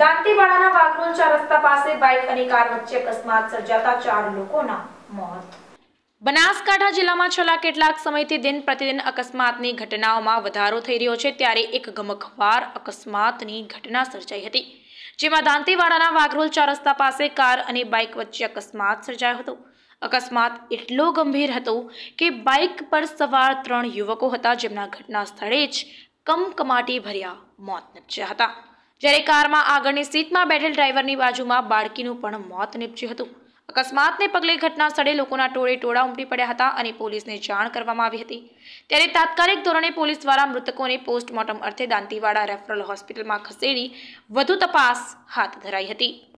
દાંતીવાડાના વાઘરોલ રસ્તા પાસે બાઇક અને કાર વચ્ચે અકસ્માત સર્જાતા ચાર લોકોના મોત બનાસકાંઠા જિલ્લામાં છેલ્લા કેટલાક સમયથી દિન પ્રતિદિન અકસ્માતની ઘટનાઓમાં વધારો થઈ રહ્યો છે ત્યારે એક ગમખવાર અકસ્માતની ઘટના સર્જાઈ હતી જેમાં દાંતીવાડાના વાઘરોલ ચાર રસ્તા પાસે કાર અને બાઇક વચ્ચે અકસ્માત સર્જાયો હતો અકસ્માત એટલો ગંભીર હતો કે બાઇક પર સવાર ત્રણ યુવકો હતા જેમના ઘટના સ્થળે જ કમકમાટી ભર્યા મોત નિપજ્યા હતા જ્યારે કારમાં આગળની સીટમાં બેઠેલ ડ્રાઈવરની બાજુમાં બાળકીનું પણ મોત નીપજ્યું હતું અકસ્માતને પગલે ઘટના સ્થળે લોકોના ટોળે ટોળા ઉમટી પડ્યા હતા અને પોલીસને જાણ કરવામાં આવી હતી ત્યારે તાત્કાલિક ધોરણે પોલીસ દ્વારા મૃતકોને પોસ્ટમોર્ટમ અર્થે દાંતીવાડા રેફરલ હોસ્પિટલમાં ખસેડી વધુ તપાસ હાથ ધરાઈ હતી